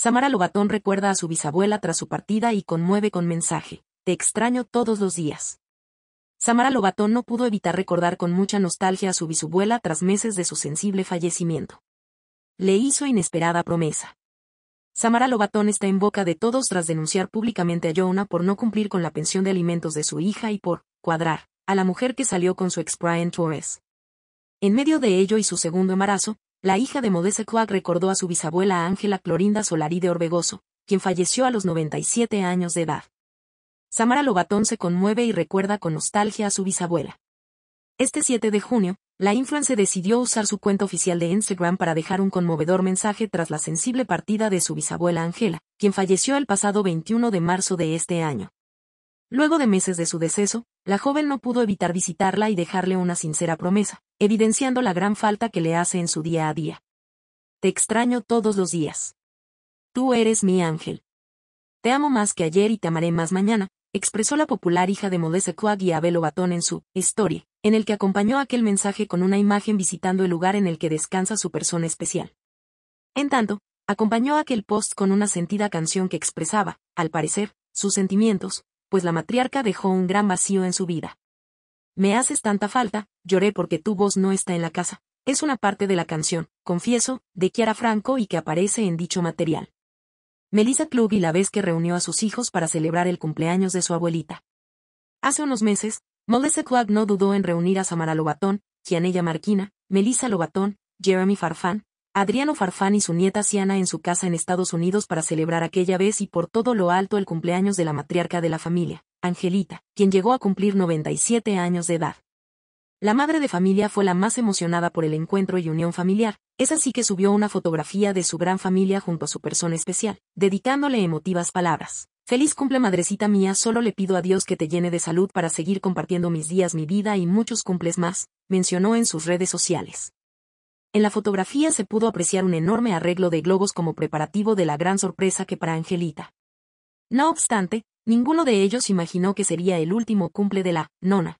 Samara Lobatón recuerda a su bisabuela tras su partida y conmueve con mensaje, Te extraño todos los días. Samara Lobatón no pudo evitar recordar con mucha nostalgia a su bisabuela tras meses de su sensible fallecimiento. Le hizo inesperada promesa. Samara Lobatón está en boca de todos tras denunciar públicamente a Jonah por no cumplir con la pensión de alimentos de su hija y por cuadrar a la mujer que salió con su ex Brian Torres. En medio de ello y su segundo embarazo, la hija de Modese quag recordó a su bisabuela Ángela Clorinda Solari de Orbegoso, quien falleció a los 97 años de edad. Samara Lobatón se conmueve y recuerda con nostalgia a su bisabuela. Este 7 de junio, la influencer decidió usar su cuenta oficial de Instagram para dejar un conmovedor mensaje tras la sensible partida de su bisabuela Ángela, quien falleció el pasado 21 de marzo de este año. Luego de meses de su deceso, la joven no pudo evitar visitarla y dejarle una sincera promesa, evidenciando la gran falta que le hace en su día a día. Te extraño todos los días. Tú eres mi ángel. Te amo más que ayer y te amaré más mañana, expresó la popular hija de Modessa Quag y Abel Batón en su Story, en el que acompañó aquel mensaje con una imagen visitando el lugar en el que descansa su persona especial. En tanto, acompañó aquel post con una sentida canción que expresaba, al parecer, sus sentimientos, pues la matriarca dejó un gran vacío en su vida. Me haces tanta falta, lloré porque tu voz no está en la casa. Es una parte de la canción, confieso, de Chiara Franco y que aparece en dicho material. Melissa Klug y la vez que reunió a sus hijos para celebrar el cumpleaños de su abuelita. Hace unos meses, Melissa Klug no dudó en reunir a Samara Lobatón, Gianella Marquina, Melissa Lobatón, Jeremy Farfán, Adriano Farfán y su nieta Siana en su casa en Estados Unidos para celebrar aquella vez y por todo lo alto el cumpleaños de la matriarca de la familia. Angelita, quien llegó a cumplir 97 años de edad. La madre de familia fue la más emocionada por el encuentro y unión familiar, es así que subió una fotografía de su gran familia junto a su persona especial, dedicándole emotivas palabras. Feliz cumple madrecita mía, solo le pido a Dios que te llene de salud para seguir compartiendo mis días, mi vida y muchos cumples más, mencionó en sus redes sociales. En la fotografía se pudo apreciar un enorme arreglo de globos como preparativo de la gran sorpresa que para Angelita. No obstante, Ninguno de ellos imaginó que sería el último cumple de la nona.